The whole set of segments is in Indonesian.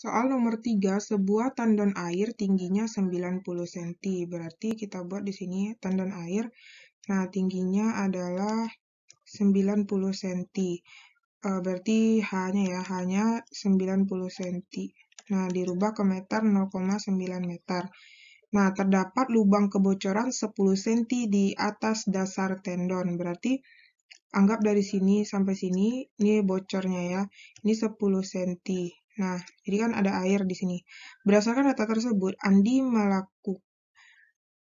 Soal nomor 3, sebuah tandon air tingginya 90 cm. Berarti kita buat di sini tandon air. Nah, tingginya adalah 90 cm. Eh, berarti H-nya ya, hanya 90 cm. Nah, dirubah ke meter 0,9 meter. Nah, terdapat lubang kebocoran 10 cm di atas dasar tendon. Berarti anggap dari sini sampai sini, ini bocornya ya. Ini 10 cm. Nah, jadi kan ada air di sini. Berdasarkan data tersebut, Andi melakukan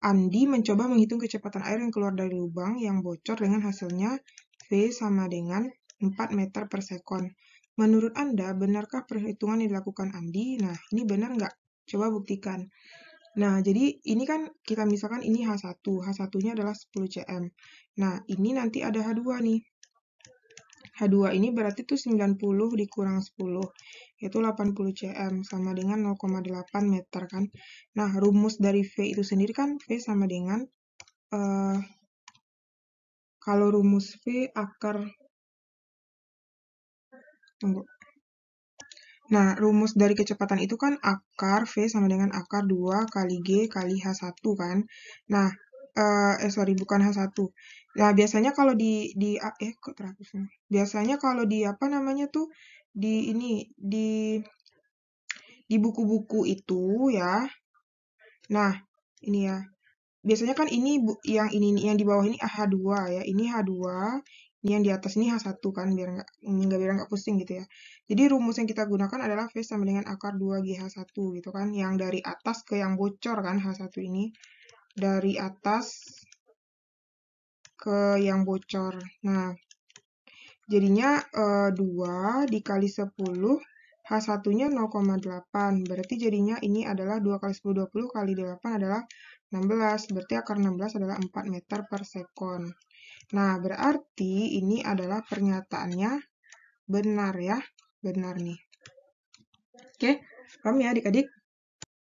Andi mencoba menghitung kecepatan air yang keluar dari lubang yang bocor dengan hasilnya V sama dengan 4 meter per sekon. Menurut Anda, benarkah perhitungan yang dilakukan Andi? Nah, ini benar nggak? Coba buktikan. Nah, jadi ini kan kita misalkan ini H1, H1-nya adalah 10 cm. Nah, ini nanti ada H2 nih. H2 ini berarti tuh 90 dikurang 10 yaitu 80 cm sama dengan 0,8 meter kan. Nah, rumus dari V itu sendiri kan V sama dengan uh, kalau rumus V akar tunggu. Nah, rumus dari kecepatan itu kan akar V sama dengan akar 2 kali G kali H1 kan. Nah, eh, eh sorry, bukan H1. Nah, biasanya kalau di, di eh kok terakhir Biasanya kalau di apa namanya tuh, di ini di di buku-buku itu ya. Nah, ini ya. Biasanya kan ini yang ini yang di bawah ini H2 ya. Ini H2, ini yang di atas ini H1 kan biar enggak nggak biar enggak pusing gitu ya. Jadi rumus yang kita gunakan adalah V sama dengan akar 2GH1 gitu kan. Yang dari atas ke yang bocor kan H1 ini. Dari atas ke yang bocor. Nah, Jadinya e, eh, 2 dikali 10, H1-nya 0,8. Berarti jadinya ini adalah 2 kali 10, 20 kali 8 adalah 16. Berarti akar 16 adalah 4 meter per sekon. Nah, berarti ini adalah pernyataannya benar ya. Benar nih. Oke, paham ya adik-adik?